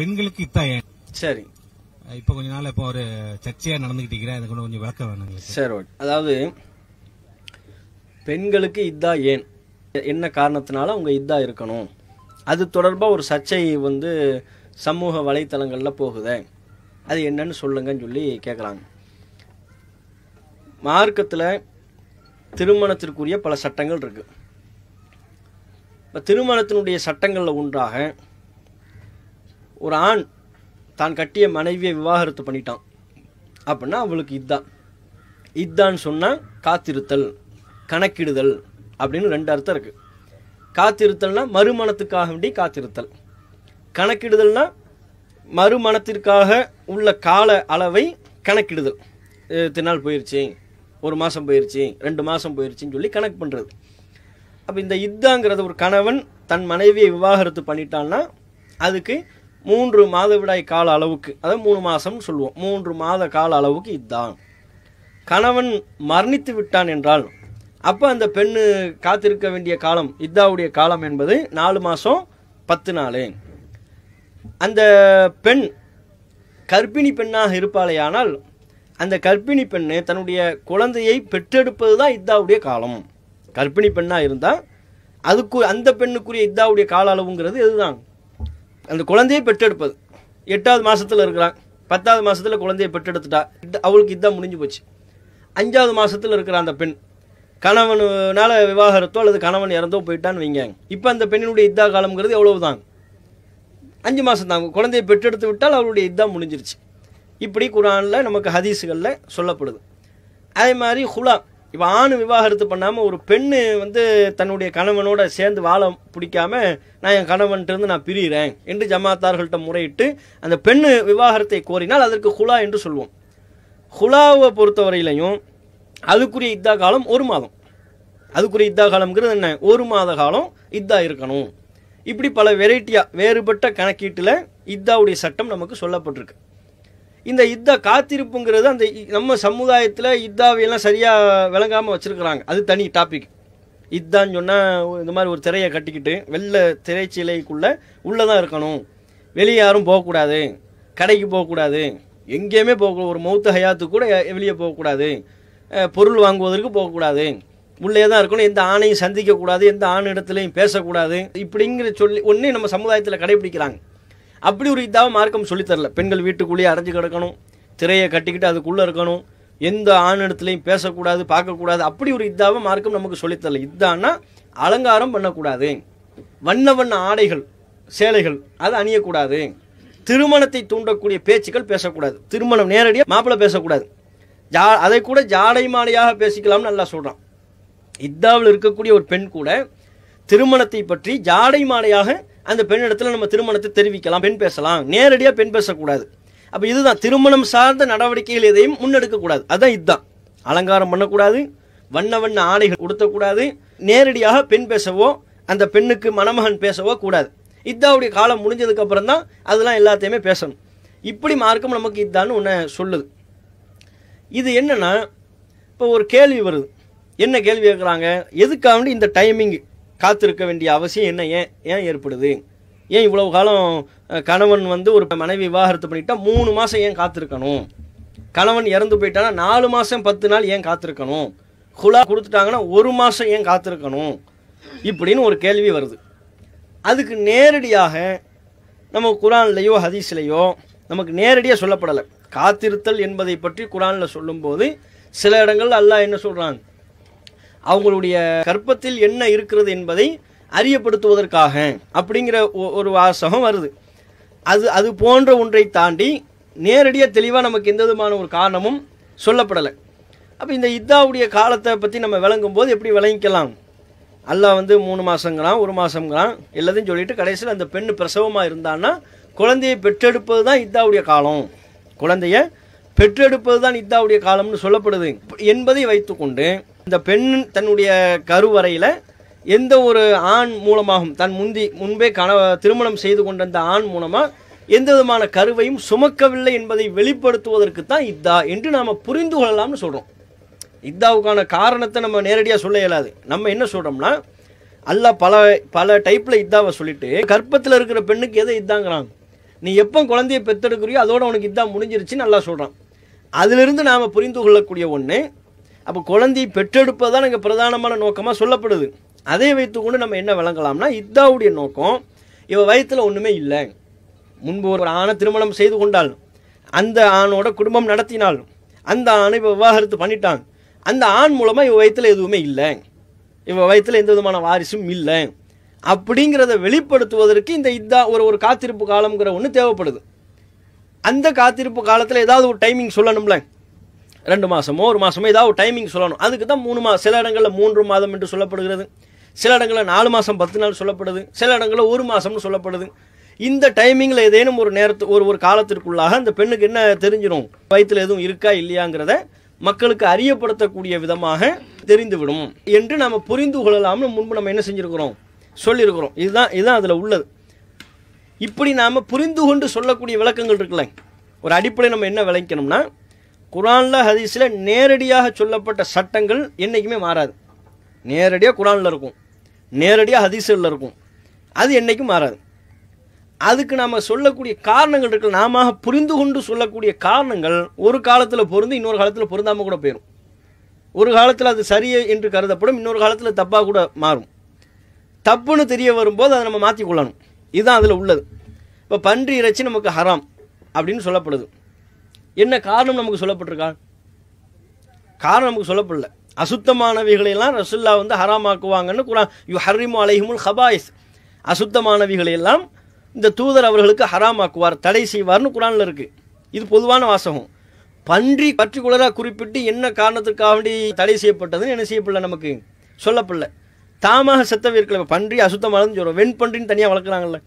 பெண்களுக்கு இத்தான் சரி இப்போ கொஞ்ச நாள் இப்போ ஒரு சர்ச்சையா நடந்துகிட்டு இருக்கிறேன் எனக்கு கொஞ்சம் விளக்க வேணும் சரி ஓகே அதாவது பெண்களுக்கு இதா ஏன் என்ன காரணத்தினால அவங்க இதா இருக்கணும் அது தொடர்பாக ஒரு சர்ச்சை வந்து சமூக வலைத்தளங்களில் போகுத அது என்னன்னு சொல்லுங்கன்னு சொல்லி கேட்குறாங்க மார்க்கத்தில் திருமணத்திற்குரிய பல சட்டங்கள் இருக்குது இப்போ திருமணத்தினுடைய சட்டங்களில் ஒன்றாக ஒரு ஆண் தான் கட்டிய மனைவியை விவாகரத்து பண்ணிட்டான் அப்படின்னா அவளுக்கு இதான் இதுதான் சொன்னால் காத்திருத்தல் கணக்கிடுதல் அப்படின்னு ரெண்டு அர்த்தம் இருக்குது காத்திருத்தல்னா மறுமணத்துக்காக வேண்டி காத்திருத்தல் கணக்கிடுதல்னா மறுமணத்திற்காக உள்ள கால அளவை கணக்கிடுதல் இத்தனை நாள் போயிடுச்சு ஒரு மாதம் போயிடுச்சு ரெண்டு மாதம் போயிடுச்சின்னு சொல்லி கணக்கு பண்ணுறது அப்போ இந்த இத்தாங்கிறது ஒரு கணவன் தன் மனைவியை விவாகரத்து பண்ணிட்டான்னா அதுக்கு மூன்று மாதவிடாய் கால அளவுக்கு அதாவது மூணு மாதம்னு சொல்லுவோம் மூன்று மாத கால அளவுக்கு இதுதான் கணவன் மரணித்து விட்டான் என்றால் அப்போ அந்த பெண்ணு காத்திருக்க வேண்டிய காலம் இத்தாவுடைய காலம் என்பது நாலு மாதம் பத்து நாள் அந்த பெண் கர்ப்பிணி பெண்ணாக இருப்பாளேயானால் அந்த கர்ப்பிணி பெண்ணு தன்னுடைய குழந்தையை பெற்றெடுப்பது தான் இத்தாவுடைய காலம் கர்ப்பிணி பெண்ணாக இருந்தால் அதுக்கு அந்த பெண்ணுக்குரிய இத்தாவுடைய கால அளவுங்கிறது இதுதான் அந்த குழந்தையை பெற்றெடுப்பது எட்டாவது மாதத்தில் இருக்கிறான் பத்தாவது மாதத்தில் குழந்தையை பெற்றெடுத்துட்டா அவளுக்கு இதுதான் முடிஞ்சு போச்சு அஞ்சாவது மாதத்தில் இருக்கிற அந்த பெண் கணவனால் விவாகரத்தோ அல்லது கணவன் இறந்தோ போயிட்டான்னு வைங்க இப்போ அந்த பெண்ணினுடைய இதா காலம்ங்கிறது எவ்வளவுதான் அஞ்சு மாதம் தான் குழந்தையை பெற்றெடுத்து விட்டால் அவளுடைய இதா முடிஞ்சிருச்சு இப்படி குரானில் நமக்கு ஹதீஸுகளில் சொல்லப்படுது அதே மாதிரி ஹுலா இப்போ ஆண் விவாகரத்து பண்ணாமல் ஒரு பெண்ணு வந்து தன்னுடைய கணவனோட சேர்ந்து வாழ பிடிக்காம நான் என் கணவன்ட்டிருந்து நான் பிரிகிறேன் என்று ஜமாத்தார்கள்ட்ட முறையிட்டு அந்த பெண்ணு விவாகரத்தை கோரினால் அதற்கு ஹுலா என்று சொல்லுவோம் ஹுலாவை பொறுத்தவரையிலையும் அதுக்குரிய இத்தா காலம் ஒரு மாதம் அதுக்குரிய இத்தா காலம்ங்கிறது என்ன ஒரு மாத காலம் இத்தா இருக்கணும் இப்படி பல வெரைட்டியாக வேறுபட்ட கணக்கீட்டில் இத்தாவுடைய சட்டம் நமக்கு சொல்லப்பட்டிருக்கு இந்த இத்தா காத்திருப்புங்கிறது அந்த நம்ம சமுதாயத்தில் இத்தாவையெல்லாம் சரியாக விளங்காமல் வச்சுருக்குறாங்க அது தனி டாபிக் இத்தான்னு சொன்னால் இந்த மாதிரி ஒரு திரையை கட்டிக்கிட்டு வெளில திரைச்சிலைக்குள்ளே உள்ளே தான் இருக்கணும் வெளியே யாரும் போகக்கூடாது கடைக்கு போகக்கூடாது எங்கேயுமே போக ஒரு மௌத்த ஹயாத்துக்கு கூட வெளியே போகக்கூடாது பொருள் வாங்குவதற்கு போகக்கூடாது உள்ளே தான் இருக்கணும் எந்த ஆணையும் சந்திக்கக்கூடாது எந்த ஆண் இடத்துலையும் பேசக்கூடாது இப்படிங்கிற சொல்லி ஒன்றே நம்ம சமுதாயத்தில் கடைபிடிக்கிறாங்க அப்படி ஒரு இதாக மார்க்கம் சொல்லித்தரல பெண்கள் வீட்டுக்குள்ளேயே அடைஞ்சு கிடக்கணும் திரையை கட்டிக்கிட்டு அதுக்குள்ளே இருக்கணும் எந்த ஆண் இடத்துலையும் பேசக்கூடாது பார்க்கக்கூடாது அப்படி ஒரு இதாக மார்க்கம் நமக்கு சொல்லித்தரல இதான்னா அலங்காரம் பண்ணக்கூடாது வண்ண வண்ண ஆடைகள் சேலைகள் அது அணியக்கூடாது திருமணத்தை தூண்டக்கூடிய பேச்சுக்கள் பேசக்கூடாது திருமணம் நேரடியாக மாப்பிள்ளை பேசக்கூடாது ஜா அதை கூட ஜாடை மாலையாக பேசிக்கலாம்னு நல்லா சொல்கிறான் இத்தாவில் இருக்கக்கூடிய ஒரு பெண் கூட திருமணத்தை பற்றி ஜாடை மாலையாக அந்த பெண்ணிடத்தில் நம்ம திருமணத்தை தெரிவிக்கலாம் பெண் பேசலாம் நேரடியாக பெண் பேசக்கூடாது அப்போ இதுதான் திருமணம் சார்ந்த நடவடிக்கைகள் எதையும் முன்னெடுக்கக்கூடாது அதான் இதுதான் அலங்காரம் பண்ணக்கூடாது வண்ண வண்ண ஆடைகள் கொடுத்தக்கூடாது நேரடியாக பெண் பேசவோ அந்த பெண்ணுக்கு மணமகன் பேசவோ கூடாது இத்தாவுடைய காலம் முடிஞ்சதுக்கு அப்புறம் தான் அதெல்லாம் எல்லாத்தையுமே பேசணும் இப்படி மார்க்கம் நமக்கு இதான்னு ஒன்று சொல்லுது இது என்னென்னா இப்போ ஒரு கேள்வி வருது என்ன கேள்வி கேட்குறாங்க எதுக்காக இந்த டைமிங்கு காத்திருக்க வேண்டிய அவசியம் என்ன ஏன் ஏன் ஏற்படுது ஏன் இவ்வளவு காலம் கணவன் வந்து ஒரு மனைவி விவாகரத்து பண்ணிட்டா மூணு மாதம் ஏன் காத்திருக்கணும் கணவன் இறந்து போயிட்டானா நாலு மாதம் பத்து நாள் ஏன் காத்திருக்கணும் குலா கொடுத்துட்டாங்கன்னா ஒரு மாதம் ஏன் காத்திருக்கணும் இப்படின்னு ஒரு கேள்வி வருது அதுக்கு நேரடியாக நம்ம குரான்லேயோ ஹதீஸ்லேயோ நமக்கு நேரடியாக சொல்லப்படலை காத்திருத்தல் என்பதை பற்றி குரானில் சொல்லும்போது சில இடங்கள் அல்லாஹ் என்ன சொல்கிறாங்க அவங்களுடைய கற்பத்தில் என்ன இருக்கிறது என்பதை அறியப்படுத்துவதற்காக அப்படிங்கிற ஒரு வாசகம் வருது அது அது போன்ற ஒன்றை தாண்டி நேரடியாக தெளிவாக நமக்கு எந்த விதமான ஒரு காரணமும் சொல்லப்படலை அப்போ இந்த இத்தாவுடைய காலத்தை பற்றி நம்ம விளங்கும் போது எப்படி விளங்கிக்கலாம் அல்லாஹ் வந்து மூணு மாதங்கிறான் ஒரு மாதங்கிறான் எல்லாத்தையும் சொல்லிட்டு கடைசியில் அந்த பெண் பிரசவமாக இருந்தான்னா குழந்தையை பெற்றெடுப்பது தான் இத்தாவுடைய காலம் குழந்தைய பெற்றெடுப்பது தான் இத்தாவுடைய காலம்னு சொல்லப்படுது என்பதை வைத்துக்கொண்டு இந்த பெண் தன்னுடைய கருவறையில் எந்த ஒரு ஆண் மூலமாகும் தன் முந்தி முன்பே கண திருமணம் செய்து கொண்ட அந்த ஆண் மூலமாக எந்த விதமான கருவையும் சுமக்கவில்லை என்பதை வெளிப்படுத்துவதற்கு தான் இத்தா என்று நாம் புரிந்து கொள்ளலாம்னு சொல்கிறோம் இத்தாவுக்கான காரணத்தை நம்ம நேரடியாக சொல்ல இயலாது நம்ம என்ன சொல்கிறோம்னா அல்ல பல பல டைப்பில் இத்தாவை சொல்லிட்டு கற்பத்தில் இருக்கிற பெண்ணுக்கு எதை இத்தாங்கிறாங்க நீ எப்போ குழந்தையை பெற்றெடுக்கிறியோ அதோட உனக்கு இதான் முடிஞ்சிருச்சுன்னு நல்லா சொல்கிறான் அதிலிருந்து நாம் புரிந்து கொள்ளக்கூடிய ஒன்று அப்போ குழந்தையை பெற்றெடுப்பது தான் எங்கள் பிரதானமான நோக்கமாக சொல்லப்படுது அதே வைத்து கொண்டு நம்ம என்ன விளங்கலாம்னா இதாவுடைய நோக்கம் இவ வயத்தில் ஒன்றுமே இல்லை முன்பு ஒரு ஆணை திருமணம் செய்து கொண்டாள் அந்த ஆணோட குடும்பம் நடத்தினாள் அந்த ஆணை இப்போ விவாகரத்து பண்ணிட்டான் அந்த ஆண் மூலமாக இவ வயத்தில் எதுவுமே இல்லை இவ வயத்தில் எந்த விதமான வாரிசும் இல்லை அப்படிங்கிறத வெளிப்படுத்துவதற்கு இந்த இதா ஒரு ஒரு காத்திருப்பு காலம்ங்கிற ஒன்று தேவைப்படுது அந்த காத்திருப்பு காலத்தில் ஏதாவது ஒரு டைமிங் சொல்லணும்ல ரெண்டு மாதமோ ஒரு மாதமோ ஏதாவது டைமிங் சொல்லணும் அதுக்கு தான் மூணு மாதம் சில இடங்களில் மூன்று மாதம் என்று சொல்லப்படுகிறது சில இடங்களில் நாலு மாதம் பத்து நாள் சொல்லப்படுது சில இடங்களில் ஒரு மாதம்னு சொல்லப்படுது இந்த டைமிங்கில் ஏதேனும் ஒரு நேரத்து ஒரு ஒரு காலத்திற்குள்ளாக அந்த பெண்ணுக்கு என்ன தெரிஞ்சிடும் வயிற்றில் எதுவும் இருக்கா இல்லையாங்கிறத மக்களுக்கு அறியப்படுத்தக்கூடிய விதமாக தெரிந்துவிடும் என்று நாம் புரிந்து கொள்ளலாம்னு முன்பு நம்ம என்ன செஞ்சுருக்கிறோம் சொல்லியிருக்கிறோம் இதுதான் இதுதான் அதில் உள்ளது இப்படி நாம் புரிந்து கொண்டு சொல்லக்கூடிய விளக்கங்கள் இருக்குல்ல ஒரு அடிப்படை நம்ம என்ன விளக்கணும்னா குரானில் ஹதீஸில் நேரடியாக சொல்லப்பட்ட சட்டங்கள் என்றைக்குமே மாறாது நேரடியாக குரானில் இருக்கும் நேரடியாக ஹதீஸில் இருக்கும் அது என்றைக்கும் மாறாது அதுக்கு நாம் சொல்லக்கூடிய காரணங்கள் இருக்குது நாம புரிந்து கொண்டு சொல்லக்கூடிய காரணங்கள் ஒரு காலத்தில் பொருந்து இன்னொரு காலத்தில் பொருந்தாமல் கூட போயிடும் ஒரு காலத்தில் அது சரியே என்று கருதப்படும் இன்னொரு காலத்தில் தப்பாக கூட மாறும் தப்புன்னு தெரிய வரும்போது அதை நம்ம மாற்றி கொள்ளணும் இதுதான் அதில் உள்ளது இப்போ பன்றி இறைச்சி நமக்கு ஹராம் அப்படின்னு சொல்லப்படுது என்ன காரணம் நமக்கு சொல்லப்பட்டிருக்கா காரணம் நமக்கு சொல்லப்படல அசுத்தமானவைகளையெல்லாம் ரசுல்லா வந்து ஹராமாக்குவாங்கன்னு குரான் யூ ஹர்ரிமு அலைஹிமுல் ஹபாயிஸ் அசுத்தமானவைகளையெல்லாம் இந்த தூதர் அவர்களுக்கு ஹராமாக்குவார் தடை செய்வார்னு குரானில் இருக்குது இது பொதுவான வாசகம் பன்றி பர்டிகுலராக குறிப்பிட்டு என்ன காரணத்துக்காக வேண்டி தடை செய்யப்பட்டதுன்னு என்ன செய்யப்படல நமக்கு சொல்லப்படல தாமாக செத்தவே பன்றி அசுத்தமானதுன்னு சொல்கிறோம் வெண்பன்றின்னு தனியாக வளர்க்குறாங்கல்ல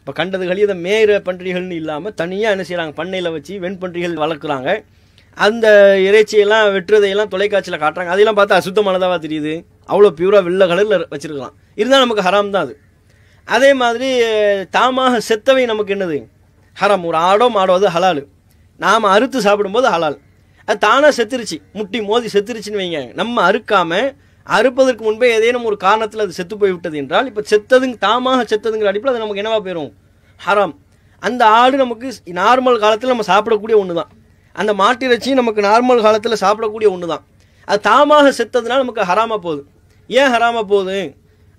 இப்போ கண்டது இதை மேயிற பன்றிகள்னு இல்லாமல் தனியாக என்ன செய்கிறாங்க பண்ணையில் வச்சு வெண்பன்றிகள் வளர்க்குறாங்க அந்த இறைச்சியெல்லாம் வெட்டுறதையெல்லாம் தொலைக்காட்சியில் காட்டுறாங்க அதெல்லாம் பார்த்தா அசுத்தமானதாக தெரியுது அவ்வளோ பியூராக வெள்ளை கலரில் வச்சுருக்கலாம் இருந்தால் நமக்கு ஹராம் தான் அது அதே மாதிரி தாமாக செத்தவை நமக்கு என்னது ஹரம் ஒரு ஆடோ மாடோ அது ஹலால் நாம் அறுத்து சாப்பிடும்போது ஹலால் அது தானாக செத்துருச்சு முட்டி மோதி செத்துருச்சுன்னு வைங்க நம்ம அறுக்காமல் அறுப்பதற்கு முன்பே ஏதேனும் ஒரு காரணத்தில் அது செத்து போய்விட்டது என்றால் இப்போ செத்தது தாமாக செத்ததுங்கிற அடிப்பில் அது நமக்கு என்னவா போயிடும் ஹராம் அந்த ஆடு நமக்கு நார்மல் காலத்தில் நம்ம சாப்பிடக்கூடிய ஒன்று தான் அந்த மாட்டிறச்சியும் நமக்கு நார்மல் காலத்தில் சாப்பிடக்கூடிய ஒன்று தான் அது தாமாக செத்ததுனால் நமக்கு ஹராமாக போகுது ஏன் ஹராமாக போகுது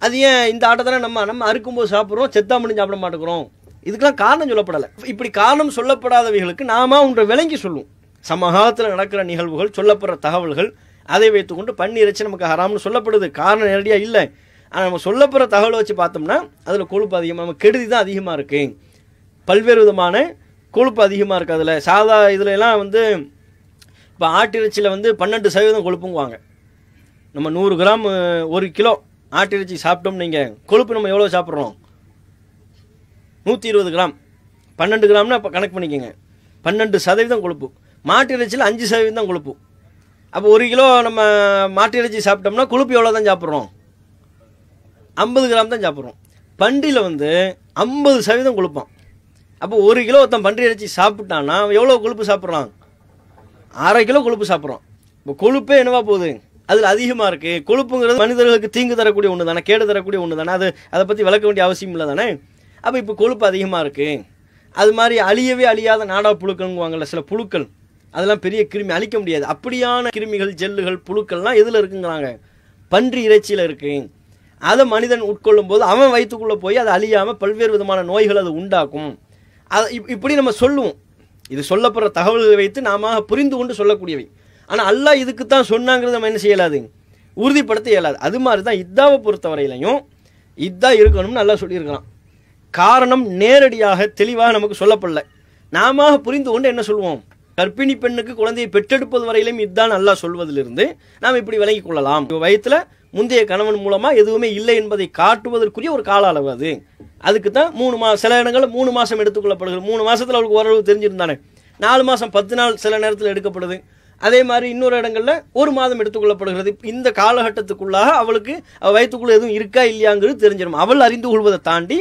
அது ஏன் இந்த ஆட்டை தானே நம்ம நம்ம அறுக்கும்போது சாப்பிட்றோம் செத்தா முடிஞ்சு சாப்பிட மாட்டேங்கிறோம் இதுக்கெல்லாம் காரணம் சொல்லப்படலை இப்படி காரணம் சொல்லப்படாதவைகளுக்கு நாம ஒன்றை விளங்கி சொல்லுவோம் சமகாலத்தில் நடக்கிற நிகழ்வுகள் சொல்லப்படுற தகவல்கள் அதை வைத்துக்கொண்டு பன்னி இறைச்சி நமக்கு ஹராம்னு சொல்லப்படுது காரணம் நேரடியாக இல்லை ஆனால் நம்ம சொல்லப்படுற தகவலை வச்சு பார்த்தோம்னா அதில் கொழுப்பு அதிகமாக நம்ம கெடுதி தான் அதிகமாக இருக்குது பல்வேறு விதமான கொழுப்பு அதிகமாக இருக்குது அதில் சாதா இதுலலாம் வந்து இப்போ ஆட்டிறைச்சியில் வந்து பன்னெண்டு சதவீதம் கொழுப்புங்குவாங்க நம்ம நூறு கிராம் ஒரு கிலோ ஆட்டிறைச்சி சாப்பிட்டோம் நீங்கள் கொழுப்பு நம்ம எவ்வளோ சாப்பிட்றோம் நூற்றி இருபது கிராம் பன்னெண்டு கிராம்னா இப்போ கணக்கு பண்ணிக்கோங்க பன்னெண்டு சதவீதம் கொழுப்பு மாட்டிறைச்சியில் அஞ்சு சதவீதம் கொழுப்பு அப்போ ஒரு கிலோ நம்ம மாட்டு இறைச்சி சாப்பிட்டோம்னா கொழுப்பு எவ்வளோ தான் சாப்பிட்றோம் ஐம்பது கிராம் தான் சாப்பிட்றோம் பன்றியில் வந்து ஐம்பது சதவீதம் கொழுப்பான் அப்போ ஒரு கிலோ ஒருத்தன் பன்றி இறைச்சி சாப்பிட்டான்னா எவ்வளோ கொழுப்பு சாப்பிட்றான் அரை கிலோ கொழுப்பு சாப்பிட்றான் இப்போ கொழுப்பே என்னவா போகுது அதில் அதிகமாக இருக்குது கொழுப்புங்கிறது மனிதர்களுக்கு தீங்கு தரக்கூடிய ஒன்று தானே கேடு தரக்கூடிய ஒன்று தானே அது அதை பற்றி விளக்க வேண்டிய அவசியம் இல்லை தானே அப்போ இப்போ கொழுப்பு அதிகமாக இருக்குது அது மாதிரி அழியவே அழியாத நாடா புழுக்கள்ங்குவாங்கள்ல சில புழுக்கள் அதெல்லாம் பெரிய கிருமி அழிக்க முடியாது அப்படியான கிருமிகள் ஜெல்லுகள் புழுக்கள்லாம் எதில் இருக்குங்கிறாங்க பன்றி இறைச்சியில் இருக்கு அதை மனிதன் உட்கொள்ளும் போது அவன் வயிற்றுக்குள்ளே போய் அதை அழியாமல் பல்வேறு விதமான நோய்கள் அது உண்டாக்கும் அதை இப்படி நம்ம சொல்லுவோம் இது சொல்லப்படுற தகவல்களை வைத்து நாம புரிந்து கொண்டு சொல்லக்கூடியவை ஆனால் அல்லாஹ் இதுக்கு தான் சொன்னாங்கிறது நம்ம என்ன செய்யலாது உறுதிப்படுத்த இயலாது அது மாதிரி தான் இத்தாவை பொறுத்தவரையிலையும் இதாக இருக்கணும்னு நல்லா சொல்லியிருக்கலாம் காரணம் நேரடியாக தெளிவாக நமக்கு சொல்லப்படல நாம புரிந்து கொண்டு என்ன சொல்லுவோம் கர்ப்பிணி பெண்ணுக்கு குழந்தையை பெற்றெடுப்பது வரையிலும் இதுதான் நல்லா சொல்வதிலிருந்து நாம் இப்படி விலகி கொள்ளலாம் வயத்துல முந்தைய கணவன் மூலமாக எதுவுமே இல்லை என்பதை காட்டுவதற்குரிய ஒரு கால அளவு அது அதுக்கு தான் மூணு மா சில இடங்களில் மூணு மாதம் எடுத்துக்கொள்ளப்படுகிறது மூணு மாதத்தில் அவளுக்கு ஓரளவு தெரிஞ்சிருந்தானே நாலு மாதம் பத்து நாள் சில நேரத்தில் எடுக்கப்படுது அதே மாதிரி இன்னொரு இடங்களில் ஒரு மாதம் எடுத்துக்கொள்ளப்படுகிறது இந்த காலகட்டத்துக்குள்ளாக அவளுக்கு வயத்துக்குள்ள எதுவும் இருக்கா இல்லையாங்கிறது தெரிஞ்சிடும் அவள் அறிந்து கொள்வதை தாண்டி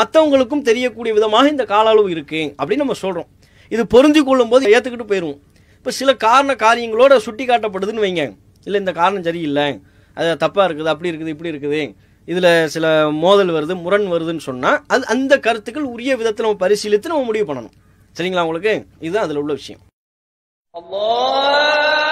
மற்றவங்களுக்கும் தெரியக்கூடிய விதமாக இந்த கால அளவு இருக்குது அப்படின்னு நம்ம சொல்கிறோம் இது பொருந்தி கொள்ளும் போது ஏற்றுக்கிட்டு போயிடுவோம் இப்போ சில காரண காரியங்களோட சுட்டி காட்டப்படுதுன்னு வைங்க இல்லை இந்த காரணம் சரியில்லை அது தப்பாக இருக்குது அப்படி இருக்குது இப்படி இருக்குது இதில் சில மோதல் வருது முரண் வருதுன்னு சொன்னால் அது அந்த கருத்துக்கள் உரிய விதத்தில் நம்ம பரிசீலித்து நம்ம முடிவு பண்ணணும் சரிங்களா உங்களுக்கு இதுதான் அதில் உள்ள விஷயம் அம்மா